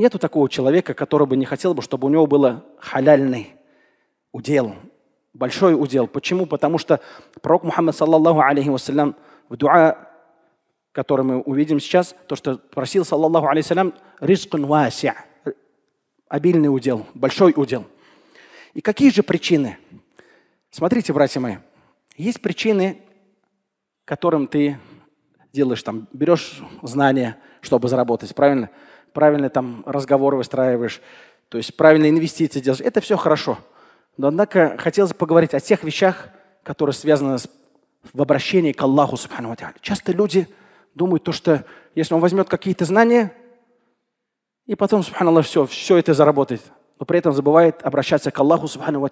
Нету такого человека, который бы не хотел бы, чтобы у него было халяльный удел, большой удел. Почему? Потому что пророк Мухаммад, саллаллаху алейхи вассалям, в дуа, который мы увидим сейчас, то, что просил, саллаллаху алейхи вассалям, рискун вася, обильный удел, большой удел. И какие же причины? Смотрите, братья мои, есть причины, которым ты делаешь там, берешь знания, чтобы заработать, правильно? правильно там разговор выстраиваешь, то есть правильные инвестиции делаешь. Это все хорошо. Но однако хотелось поговорить о тех вещах, которые связаны с, в обращении к Аллаху Субхану Часто люди думают то, что если он возьмет какие-то знания, и потом, субханаллах, все, все это заработает. Но при этом забывает обращаться к Аллаху Субхану Ва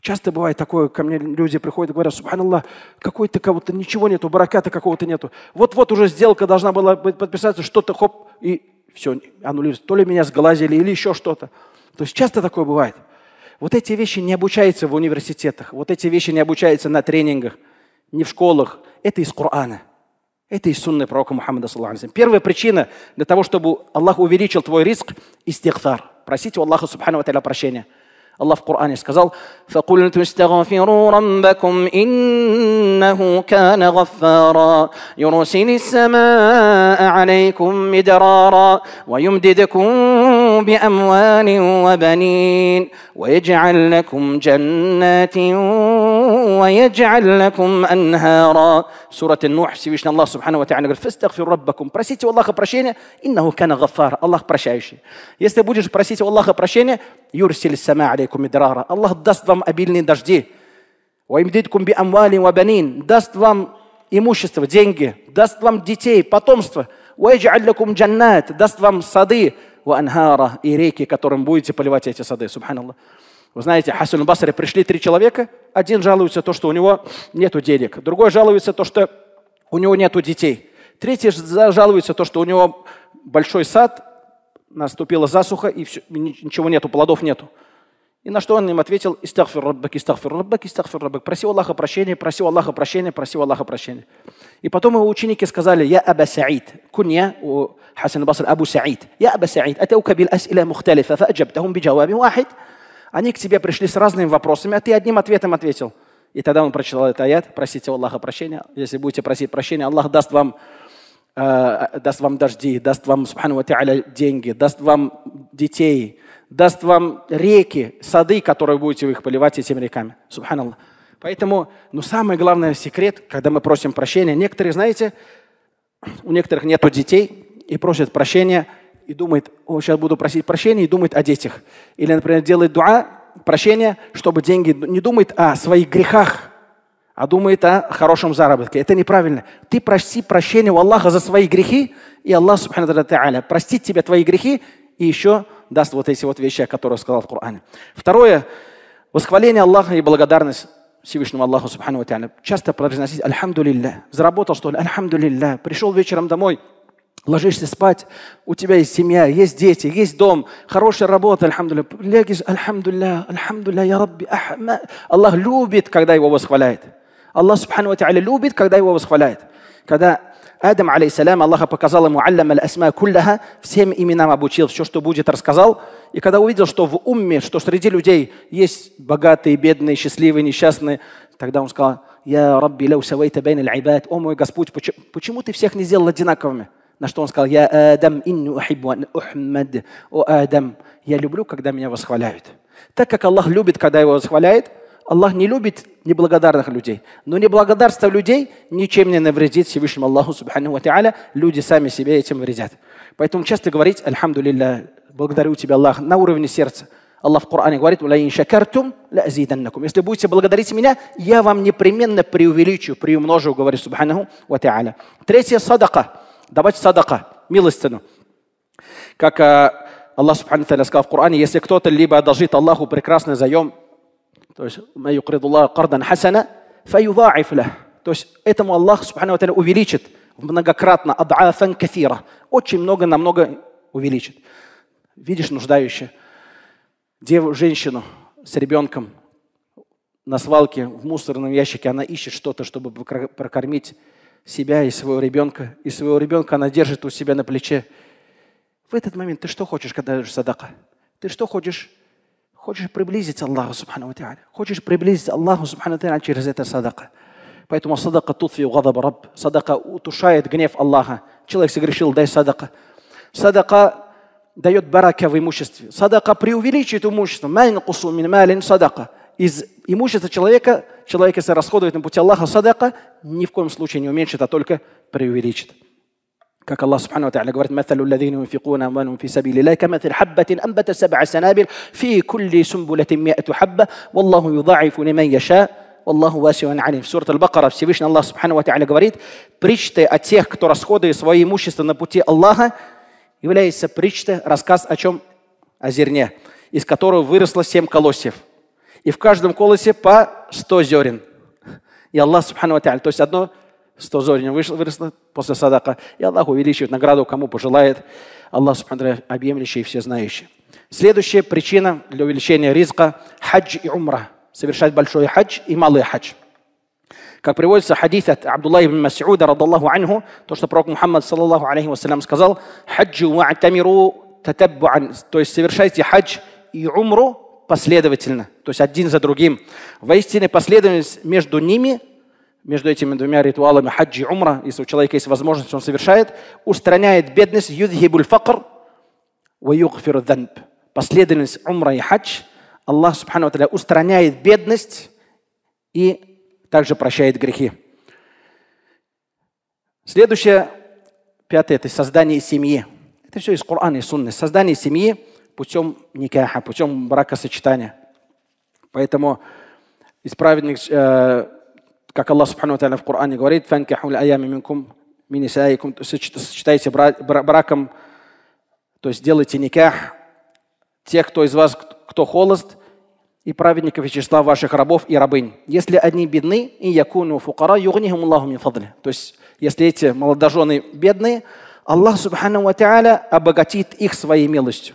Часто бывает такое, ко мне люди приходят и говорят, субханаллах, какой-то кого-то ничего нету, бараката какого-то нету. Вот-вот уже сделка должна была быть подписаться, что-то хоп, и все аннулируется. То ли меня сглазили, или еще что-то. То есть часто такое бывает. Вот эти вещи не обучаются в университетах, вот эти вещи не обучаются на тренингах, не в школах. Это из Корана. Это из сунны пророка Мухаммада. Первая причина для того, чтобы Аллах увеличил твой риск – истихтар. Просите у Аллаха Субхану прощения. الله في القرآن يسكزل فَقُلْتُ اسْتَغْفِرُوا رَبَّكُمْ إِنَّهُ كَانَ غَفَّارًا يُرْسِلِ السَّمَاءَ عَلَيْكُمْ مِدْرَارًا وَيُمْدِدْكُمْ بأموال وبنين ويجعل لكم جنات ويجعل لكم أنهارا سورة النوح سيوشنا الله سبحانه وتعالى قال فاستغفروا ربكم برسيتي والله Аллаха إنه كان غفارا الله прощающий يستبوجش برسيتي والله у юрсиль сама алейкум мидрара. Аллах даст вам обильные дожди. Ваимдидкум би амвали вабанин. Даст вам имущество, деньги. Даст вам детей, потомство. Вайджаллакум джаннат. Даст вам сады. Ваанхара и реки, которым будете поливать эти сады. Субханаллах. Вы знаете, Хасун Басаре пришли три человека. Один жалуется то, что у него нету денег. Другой жалуется то, что у него нету детей. Третий жалуется то, что у него большой сад, наступила засуха, и все, ничего нету, плодов нету. И на что он им ответил, истагфир раббак, истагфир раббак, истагфир раббак. Просил Аллаха прощения, просил Аллаха прощения, просил Аллаха прощения. И потом его ученики сказали, я Аба Саид, кунья у Хасан Баср Абу Саид, я Аба Саид, атаука бил асиля мухталифа, фааджабтахум биджаваби вахид. Они к тебе пришли с разными вопросами, а ты одним ответом ответил. И тогда он прочитал этот аят, просите у Аллаха прощения. Если будете просить прощения, Аллах даст вам Э, даст вам дожди, даст вам, субхану деньги, даст вам детей, даст вам реки, сады, которые будете вы их поливать этими реками. Субханаллах. Поэтому, ну, самый главный секрет, когда мы просим прощения, некоторые, знаете, у некоторых нету детей и просят прощения, и думает, о, сейчас буду просить прощения, и думает о детях. Или, например, делает дуа, прощения, чтобы деньги ну, не думает о своих грехах, а думает о хорошем заработке. Это неправильно. Ты проси прощения у Аллаха за свои грехи, и Аллах Субхану простит тебе твои грехи и еще даст вот эти вот вещи, о которых сказал в Коране. Второе. Восхваление Аллаха и благодарность Всевышнему Аллаху Субхану Тааля. Часто произносить «Альхамду лилля». Заработал что ли? «Альхамду лилля». Пришел вечером домой, ложишься спать, у тебя есть семья, есть дети, есть дом, хорошая работа, альхамдулля. Легишь, альхамдулля, альхамдулля, я Рабби. Аллах любит, когда его восхваляет. Аллах Субхану Ва любит, когда его восхваляет. Когда Адам, алейсалям, Аллах показал ему «Аллам аль-асма куллаха», всем именам обучил, все, что будет, рассказал. И когда увидел, что в умме, что среди людей есть богатые, бедные, счастливые, несчастные, тогда он сказал «Я Рабби ляу савайта байн аль-айбад». «О мой Господь, почему, почему ты всех не сделал одинаковыми?» На что он сказал «Я Адам, инну ахибу ухмад». «О Адам, я люблю, когда меня восхваляют». Так как Аллах любит, когда его восхваляет – Аллах не любит неблагодарных людей. Но неблагодарство людей ничем не навредит Всевышнему Аллаху Субхану Ва Люди сами себе этим вредят. Поэтому часто говорить «Альхамду лилля, благодарю тебя, Аллах», на уровне сердца. Аллах в Коране говорит «Уляин шакартум лазиданнакум». Если будете благодарить меня, я вам непременно преувеличу, приумножу, говорит Субхану Ва Третье – садака. Давать садака, милостину. Как э, Аллах Субхану сказал в Коране, если кто-то либо одолжит Аллаху прекрасный заем, то есть кардан хасана То есть этому Аллах субхану увеличит многократно адаафан кафира. Очень много, намного увеличит. Видишь нуждающую деву, женщину с ребенком на свалке в мусорном ящике, она ищет что-то, чтобы прокормить себя и своего ребенка. И своего ребенка она держит у себя на плече. В этот момент ты что хочешь, когда даешь садака? Ты что хочешь? Хочешь приблизиться Аллаху Субхану Ва Хочешь приблизить Аллаху Субхану Ва через это садака. Поэтому садака тутфи гадаба раб. Садака утушает гнев Аллаха. Человек согрешил, дай садака. Садака дает барака в имуществе. Садака преувеличивает имущество. Майн кусу мин малин садака. Из имущества человека, человек, если расходует на пути Аллаха садака, ни в коем случае не уменьшит, а только преувеличит. كك الله سبحانه وتعالى قالت مثل الذين ينفقون اموالهم في سبيل الله كمثل حبه انبت سبع سنابل في كل سنبله مئة حبه والله يضاعف لمن يشاء والله واسع عليم سوره البقره في سبيشن الله سبحانه وتعالى говорит بريشتي о тех кто расходует свои имущества на пути Аллаха является بريشتي рассказ о чем о зерне из которого выросло семь колосьев и в каждом колосе по 100 зерен и Аллах سبحانه وتعالى то есть одно 100 зорин вышло, выросло после садака, и Аллах увеличивает награду, кому пожелает. Аллах Субхану объемлющий и всезнающий. Следующая причина для увеличения риска – хадж и умра. Совершать большой хадж и малый хадж. Как приводится хадис от Абдулла ибн Масиуда, радаллаху анху, то, что пророк Мухаммад, саллаллаху алейхи вассалям, сказал «Хаджу ва'тамиру татаббу'ан», то есть совершайте хадж и умру последовательно, то есть один за другим. Воистине последовательность между ними – между этими двумя ритуалами хаджи и умра, если у человека есть возможность, он совершает, устраняет бедность, юдхибуль факр, ваюгфир дханб. Последовательность умра и хадж, Аллах Субхану Аталя устраняет бедность и также прощает грехи. Следующее, пятое, это создание семьи. Это все из Корана и Сунны. Создание семьи путем никаха, путем бракосочетания. Поэтому из праведных э, как Аллах Субхану в Коране говорит, «Фанкиху аями минкум минисаикум», сочетайте браком, то есть делайте никах тех, кто из вас, кто холост, и праведников и числа ваших рабов и рабынь. Если одни бедны, и якуну фукара, югнихим Аллаху То есть, если эти молодожены бедны, Аллах Субхану Ва обогатит их своей милостью.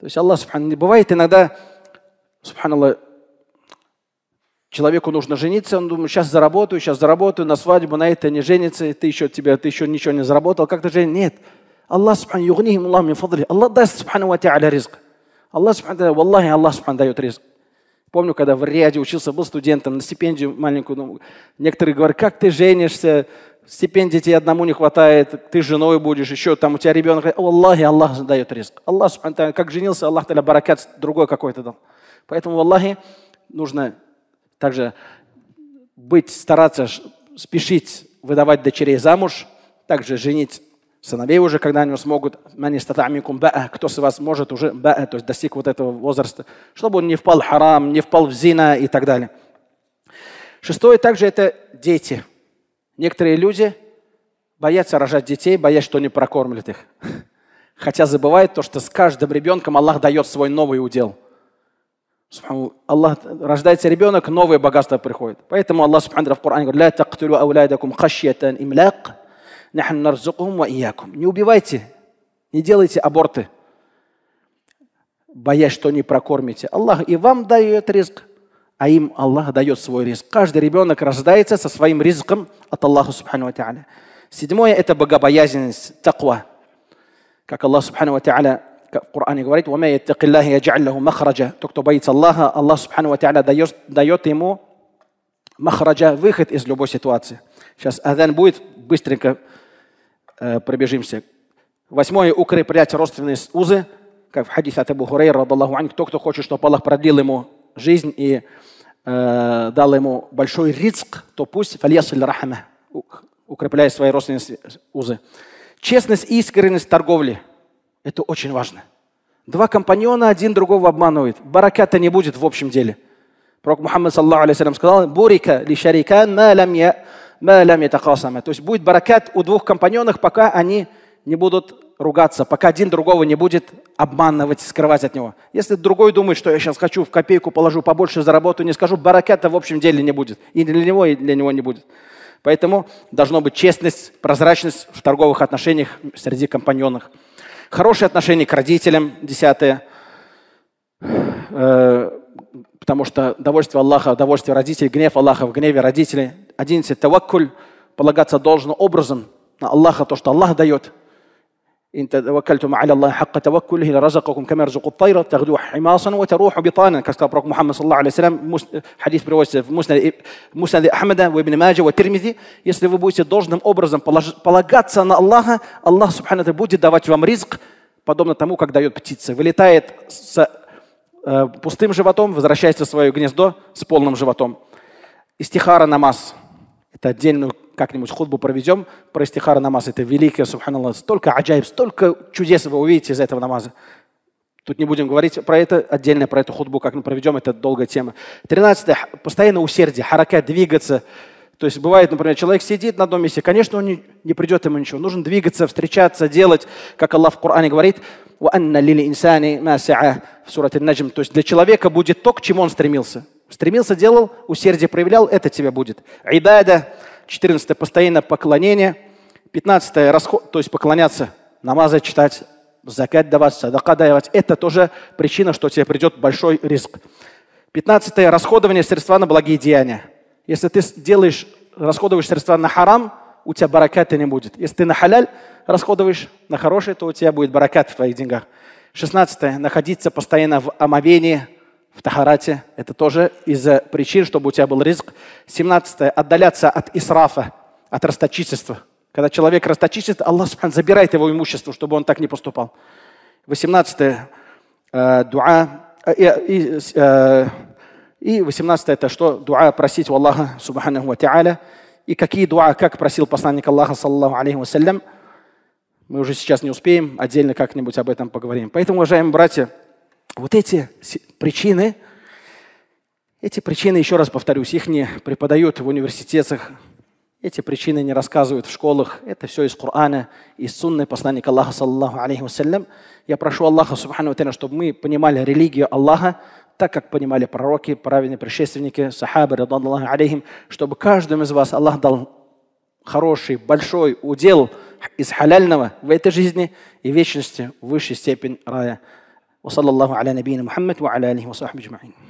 То есть Аллах Субхану не бывает иногда, Субханаллах, Человеку нужно жениться, он думает, сейчас заработаю, сейчас заработаю, на свадьбу, на это не женится, ты еще, тебе, ты еще ничего не заработал, как ты женишь? Нет. Аллах, Субхану югнихим Аллах мин фадли. Аллах даст, субхану ва та'аля, ризк. Аллах, субхану, валлахи, Аллах, субхану, дает ризк. Помню, когда в Риаде учился, был студентом, на стипендию маленькую. Ну, некоторые говорят, как ты женишься, стипендии тебе одному не хватает, ты женой будешь, еще там у тебя ребенок. Аллахи, Аллах дает риск. Аллах, как женился, Аллах таля баракат другой какой-то дал. Поэтому, Аллахи, нужно также быть, стараться спешить выдавать дочерей замуж, также женить сыновей уже, когда они смогут, кто с вас может уже, то есть достиг вот этого возраста, чтобы он не впал в харам, не впал в зина и так далее. Шестое также это дети. Некоторые люди боятся рожать детей, боясь, что не прокормят их. Хотя забывают то, что с каждым ребенком Аллах дает свой новый удел – Аллах рождается ребенок, новое богатство приходит. Поэтому Аллах Субхану в Коране говорит, «Ля тактулю ауляйдакум хашьятан имляк, нахн нарзукум ва Не убивайте, не делайте аборты, боясь, что не прокормите. Аллах и вам дает риск, а им Аллах дает свой риск. Каждый ребенок рождается со своим риском от Аллаха Субхану Седьмое – это богобоязненность, таква. Как Аллах Субхану Ва в Коране говорит, «Вама яттакиллахи яджаллаху махраджа». Тот, кто боится Аллаха, Аллах Субхану Ва дает, дает ему махраджа, выход из любой ситуации. Сейчас Адан будет, быстренько э, пробежимся. Восьмое, укреплять родственные узы, как в хадисе от Абу Хурейра, Аллаху кто, кто хочет, чтобы Аллах продлил ему жизнь и э, дал ему большой риск, то пусть фальясаль рахама, укрепляет свои родственные узы. Честность и искренность торговли – это очень важно. Два компаньона, один другого обманывает. Бараката не будет в общем деле. Пророк Мухаммад саллаху алейхи сказал, «Бурика ли шарикан ма лям я ма лям ятакасама». То есть будет баракат у двух компаньонов, пока они не будут ругаться, пока один другого не будет обманывать, скрывать от него. Если другой думает, что я сейчас хочу в копейку положу, побольше заработаю, не скажу, баракета в общем деле не будет. И для него, и для него не будет. Поэтому должно быть честность, прозрачность в торговых отношениях среди компаньонов. Хорошие отношения к родителям, десятое. Э, потому что довольство Аллаха, довольство родителей, гнев Аллаха в гневе родителей. Одиннадцать. Таваккуль полагаться должен образом на Аллаха, то, что Аллах дает – إن توكلتم على الله حق توكله لرزقكم كما يرزق الطير تغدو حماصا وتروح بطانا كما محمد صلى الله عليه وسلم حديث приводится مسند, مسند Ахмада в Ибн Маджа, в Тирмизи. Если вы будете должным образом полагаться на Аллаха, Аллах Субхану будет давать вам ризк, подобно тому, как дает птица. Вылетает с э, пустым животом, возвращается в свое гнездо с полным животом. Истихара намаз – это отдельную как-нибудь худбу проведем про истихара намаз. Это великое, субханаллах, столько аджайб, столько чудес вы увидите из этого намаза. Тут не будем говорить про это отдельно, про эту худбу, как мы проведем, это долгая тема. Тринадцатое. Постоянно усердие, харакат, двигаться. То есть бывает, например, человек сидит на одном месте, конечно, он не, не придет ему ничего. Нужно двигаться, встречаться, делать, как Аллах в Коране говорит, в сурате наджм. То есть для человека будет то, к чему он стремился. Стремился, делал, усердие проявлял, это тебе будет. Айдада, 14 постоянно поклонение, 15 расход, то есть поклоняться, намазы читать, закат давать, садака давать. Это тоже причина, что тебе придет большой риск. 15 расходование средства на благие деяния. Если ты делаешь, расходуешь средства на харам, у тебя бараката не будет. Если ты на халяль расходуешь, на хорошее, то у тебя будет баракат в твоих деньгах. 16. Находиться постоянно в омовении, в Тахарате. Это тоже из-за причин, чтобы у тебя был риск. 17. Отдаляться от исрафа, от расточительства. Когда человек расточительствует, Аллах забирает его имущество, чтобы он так не поступал. 18. Э, дуа. Э, и, э, и 18 э, это что? Дуа просить у Аллаха Субханаху Ва Та'аля. И какие дуа, как просил посланник Аллаха, саллаху алейхи вассалям. Мы уже сейчас не успеем, отдельно как-нибудь об этом поговорим. Поэтому, уважаемые братья, вот эти причины, эти причины, еще раз повторюсь, их не преподают в университетах, эти причины не рассказывают в школах. Это все из Корана, из сунны посланника Аллаха, саллаху алейхи вассалям. Я прошу Аллаха, субхану тайна, чтобы мы понимали религию Аллаха, так как понимали пророки, праведные предшественники, сахабы, Аллаху алейхим, чтобы каждому из вас Аллах дал хороший, большой удел из халяльного в этой жизни и вечности высшей степени рая. وصلى الله على نبينا محمد وعلى اله وصحبه اجمعين